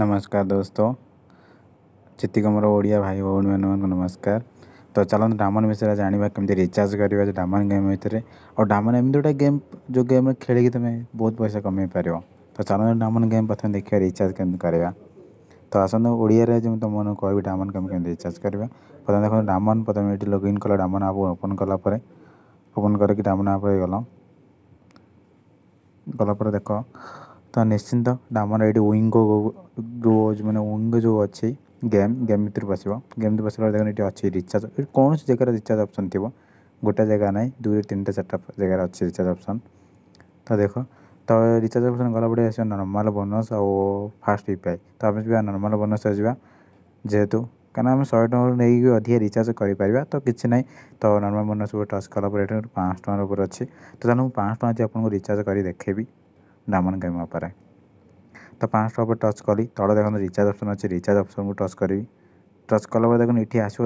नमस्कार दोस्तों जितक मोर ओडिया भाई भौणी मान मानक नमस्कार तो चलो डामन विषय जानवा कमी रिचार्ज करवा डामन गेम भेतर और डामन एम गोटे गेम जो गेम खेलिक तुम्हें बहुत पैसा कमे पार तो चलो डामन गेम प्रथम देखिए रिचार्ज करवा तो आसंद ओडिया जमीन तुम कह डामन गेम के रिचार्ज करवा प्रथम देखो डामन प्रथम ये लगइन कल डामन आप ओपन कला ओपन करके डामन आप गल देख ତ ନିଶ୍ଚିନ୍ତ ଆମର ଏଇଠି ୱିଙ୍ଗୋ ଗ୍ରୋ ମାନେ ୱିଙ୍ଗୋ ଯେଉଁ ଅଛି ଗେମ୍ ଗେମ୍ ଭିତରୁ ବସିବ ଗେମ୍ ଭିତରୁ ବସିଲା ଦେଖନ୍ତୁ ଏଠି ଅଛି ରିଚାର୍ଜ ଏଠି କୌଣସି ଜାଗାରେ ରିଚାର୍ଜ ଅପସନ୍ ଥିବ ଗୋଟେ ଜାଗା ନାହିଁ ଦୁଇରୁ ତିନିଟା ଚାରିଟା ଜାଗାରେ ଅଛି ରିଚାର୍ଜ ଅପସନ୍ ତ ଦେଖ ତ ରିଚାର୍ଜ ଅପସନ୍ ଗଲାପରେ ଆସିବ ନର୍ମାଲ୍ ବୋନସ୍ ଆଉ ଫାଷ୍ଟ ୟୁ ପି ଆଇ ତ ଆମେ ଯିବା ନର୍ମାଲ୍ ବୋନସ୍ରେ ଯିବା ଯେହେତୁ କାରଣ ଆମେ ଶହେ ଟଙ୍କାରୁ ନେଇକି ଅଧିକା ରିଚାର୍ଜ କରିପାରିବା ତ କିଛି ନାହିଁ ତ ନର୍ମାଲ୍ ବୋନସ୍ ଉପରେ ଟଚ୍ କଲା ପରେ ଏଠି ପାଞ୍ଚଶହ ଟଙ୍କାର ଉପରେ ଅଛି ତ ତାହେଲେ ମୁଁ ପାଞ୍ଚଶହ ଟଙ୍କା ଆଜି ଆପଣଙ୍କୁ ରିଚାର୍ଜ କରି ଦେଖେଇବି दामनगामी मापारे तो पाँच टाप टच कली तले देख रिचार्ज अप्सन अच्छे रिचार्ज अप्सन को टच करी टच कला देखो ये आस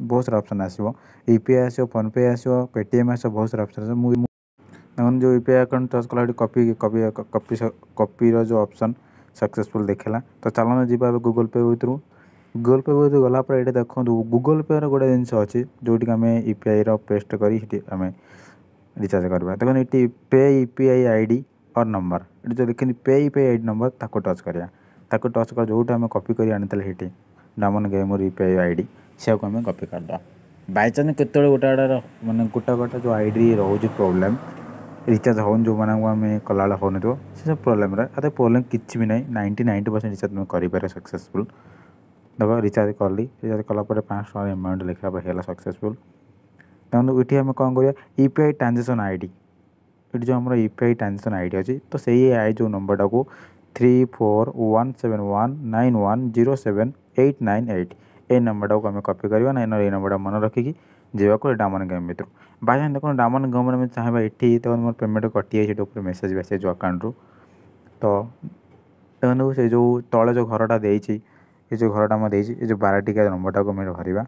बहुत सारा अप्सन आसो यूपीआई आसो फोन पे आस पेटीएम आस बहुत सारा अप्सन देखो जो यूपीआई आकाउंट टच कला कपी कपी कपी कपिर जो अप्सन सक्सेसफुल देखा तो चलना जी गुगुल पे भितर गुगुल पे भर गला ये देखो गुगल पे रोटे जिनस अच्छे जोटी आम यूपीआई रेस्ट कर रिचार्ज करवा देखो ये पे यूपीआई आई डी और नंबर ये जो देखें पे ई पे आईडी नंबर ताको टच कराया टच कर जो आम कपी कर आनी थे हेटी डामन गेमोरी पे आईडी से आम कपी करद बैचान्स के गोटे गोटे मैंने गोटा गोटे जो आई आईडी रोज प्रोब्लेम रिचार्ज हो जो मैं कला हो न सब प्रोब्लेम अरे प्रोब्लेम किसी भी नहीं नाइंटी नाइंटी परसेंट रिचार्ज तुम्हें कर सक्सेसफुल देख रिचार्ज कली रिचार्ज कलापर पाँच टाइम एमाउंट लिखा सक्सेसफुल देखो ये आम कौन करवा U P transaction I D ये जो आम यूपीआई ट्रांजाक्शन आई डी अच्छी तो से आई जो नंबर टाक three four one seven one nine one zero seven eight nine eight ये नंबर टाक आम कपी करवा ना ये नंबर मन रखी जावाको डामन गेम भितर बाय देखो डामन गेम में चाहे ये तो मोर पेमेंट कटे से मेसेज भी आस आकाउंट्रु तो देखो से जो तले जो घर टा दे जो घर टा मैं ये जो बारटिका नंबर टाक भर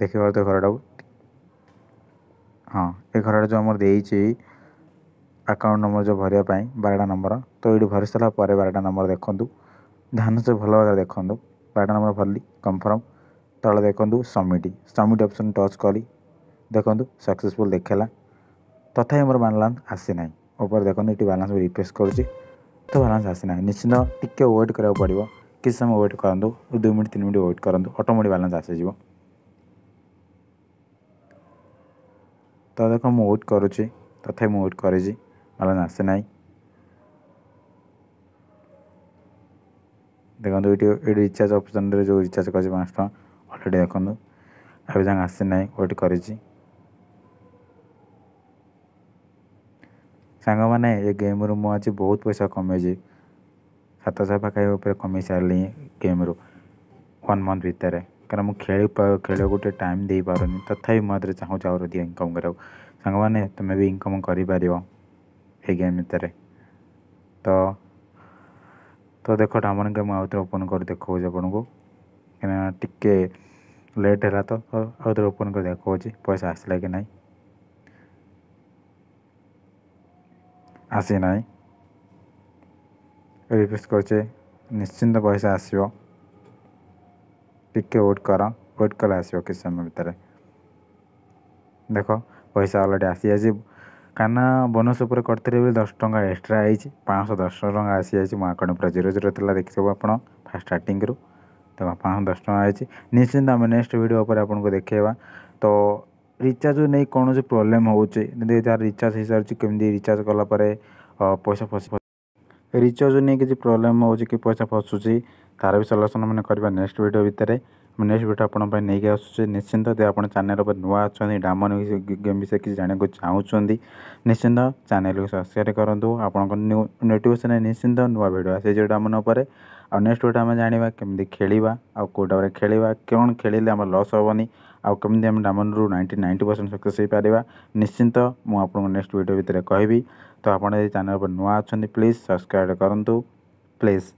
देख घर टाक तो हाँ ये घर टा जो मैं ଆକାଉଣ୍ଟ ନମ୍ବର ଯେଉଁ ଭରିବା ପାଇଁ ବାରଟା ନମ୍ବର ତ ଏଇଠୁ ଭରି ସାରିଲା ପରେ ବାରଟା ନମ୍ବର ଦେଖନ୍ତୁ ଧ୍ୟାନସେ ଭଲ ଭାବରେ ଦେଖନ୍ତୁ ବାରଟା ନମ୍ବର ଭରିଲି କନଫର୍ମ ତଳେ ଦେଖନ୍ତୁ ସବମିଟ୍ ସବମିଟ୍ ଅପସନ୍ ଟଚ୍ କରି ଦେଖନ୍ତୁ ସକ୍ସେସଫୁଲ୍ ଦେଖେଇଲା ତଥାପି ମୋର ବାଲାନ୍ସ ଆସିନାହିଁ ଉପରେ ଦେଖନ୍ତୁ ଏଠି ବାଲାନ୍ସ ରିଫ୍ରେସ୍ କରୁଛି ତ ବାଲାନ୍ସ ଆସିନାହିଁ ନିଶ୍ଚିନ୍ତ ଟିକେ ୱେଟ୍ କରିବାକୁ ପଡ଼ିବ କିଛି ସମୟ ୱେଟ୍ କରନ୍ତୁ ଦୁଇ ମିନିଟ୍ ତିନି ମିନିଟ୍ ୱେଟ୍ କରନ୍ତୁ ଅଟୋମେଟିକ୍ ବାଲାନ୍ସ ଆସିଯିବ ତ ଦେଖ ମୁଁ ୱେଟ୍ କରୁଛି ତଥାପି ମୁଁ ୱେଟ୍ କରିଛି అలానే వస్తున్నాయి ଦେଖନ୍ତୁ ଏଇଠି ଏଇଠି ରିଚାର୍ଜ ଅପସନ୍ରେ ଯେଉଁ ରିଚାର୍ଜ କରିଛି ପାଞ୍ଚ ଟଙ୍କା ଅଲରେଡ଼ି ଦେଖନ୍ତୁ ଏବେ ଯାଏଁ ଆସିନାହିଁ କେଉଁଠି କରିଛି ସାଙ୍ଗମାନେ ଏ ଗେମ୍ରୁ ମୁଁ ଆଜି ବହୁତ ପଇସା କମେଇଛି ସାତଶହ ପାଖାପାଖି ଉପରେ କମେଇ ସାରିଲି ଗେମ୍ରୁ ୱାନ୍ ମନ୍ଥ ଭିତରେ କାରଣ ମୁଁ ଖେଳି ଖେଳିବାକୁ ଟିକେ ଟାଇମ୍ ଦେଇପାରୁନି ତଥାପି ମୁଁ ଏଥିରେ ଚାହୁଁଛି ଆହୁରି ଅଧିକ ଇନକମ୍ କରିବାକୁ ସାଙ୍ଗମାନେ ତୁମେ ବି ଇନକମ୍ କରିପାରିବ ହେଇ ଗେମ୍ ଭିତରେ ତ ତ ଦେଖ ଟାମନ୍ ଗେମ୍ ଆଉ ଥରେ ଓପନ୍ କରି ଦେଖାଉଛି ଆପଣଙ୍କୁ କାହିଁକିନା ଟିକେ ଲେଟ୍ ହେଲା ତ ଆଉ ଥରେ ଓପନ୍ କରି ଦେଖାଉଛି ପଇସା ଆସିଲା କି ନାହିଁ ଆସିନାହିଁ ରିକ୍ୱେଷ୍ଟ କରୁଛେ ନିଶ୍ଚିନ୍ତ ପଇସା ଆସିବ ଟିକେ ୱେଟ୍ କର ୱେଟ୍ କଲେ ଆସିବ କିଛି ସମୟ ଭିତରେ ଦେଖ ପଇସା ଅଲରେଡ଼ି ଆସିଯାଇଛି କାହ୍ନା ବୋନସ୍ ଉପରେ କରିଥିଲେ ବୋଲି ଦଶ ଟଙ୍କା ଏକ୍ସଟ୍ରା ହେଇଛି ପାଞ୍ଚଶହ ଦଶ ଟଙ୍କା ଆସିଯାଇଛି ମୋ ଆକାଉଣ୍ଟ ପୁରା ଜିରୋ ଜିରୋ ଥିଲା ଦେଖିଥିବୁ ଆପଣ ଫାଷ୍ଟ ଷ୍ଟାର୍ଟିଂରୁ ତ ପାଞ୍ଚଶହ ଦଶ ଟଙ୍କା ଆସିଛି ନିଶ୍ଚିନ୍ତ ଆମେ ନେକ୍ସଟ ଭିଡ଼ିଓ ଉପରେ ଆପଣଙ୍କୁ ଦେଖେଇବା ତ ରିଚାର୍ଜ ନେଇ କୌଣସି ପ୍ରୋବ୍ଲେମ୍ ହେଉଛି ଯଦି ତା'ର ରିଚାର୍ଜ ହେଇସାରୁଛି କେମିତି ରିଚାର୍ଜ କଲା ପରେ ପଇସା ଫସି ରିଚାର୍ଜ ନେଇ କିଛି ପ୍ରୋବ୍ଲେମ୍ ହେଉଛି କି ପଇସା ଫସୁଛି ତା'ର ବି ସଲ୍ୟୁସନ୍ ମାନେ କରିବା ନେକ୍ସଟ ଭିଡ଼ିଓ ଭିତରେ ମୁଁ ନେକ୍ସଟ୍ ଭିଡ଼ିଓ ଆପଣଙ୍କ ପାଇଁ ନେଇକି ଆସୁଛି ନିଶ୍ଚିନ୍ତ ଯଦି ଆପଣ ଚ୍ୟାନେଲ୍ ଉପରେ ନୂଆ ଅଛନ୍ତି ଡାମନ୍ ଗେମ୍ ବିଷୟରେ କିଛି ଜାଣିବାକୁ ଚାହୁଁଛନ୍ତି ନିଶ୍ଚିନ୍ତ ଚ୍ୟାନେଲ୍କୁ ସବସ୍କ୍ରାଇବ୍ କରନ୍ତୁ ଆପଣଙ୍କ ନୋଟିଫିକେସନ୍ରେ ନିଶ୍ଚିନ୍ତ ନୂଆ ଭିଡ଼ିଓ ଆସିଯିବ ଡାମନ୍ ଉପରେ ଆଉ ନେକ୍ସଟ୍ ଭିଡ଼ିଓ ଆମେ ଜାଣିବା କେମିତି ଖେଳିବା ଆଉ କେଉଁଟାରେ ଖେଳିବା କ'ଣ ଖେଳିଲେ ଆମର ଲସ୍ ହେବନି ଆଉ କେମିତି ଆମେ ଡାମନ୍ରୁ ନାଇଣ୍ଟି ନାଇଣ୍ଟି ପରସେଣ୍ଟ ସକ୍ସେସ୍ ହୋଇପାରିବା ନିଶ୍ଚିନ୍ତ ମୁଁ ଆପଣଙ୍କୁ ନେକ୍ସଟ୍ ଭିଡ଼ିଓ ଭିତରେ କହିବି ତ ଆପଣ ଯଦି ଚ୍ୟାନେଲ୍ ଉପରେ ନୂଆ ଅଛନ୍ତି ପ୍ଲିଜ୍ ସବସ୍କ୍ରାଇବ୍ କରନ୍ତୁ ପ୍ଲିଜ୍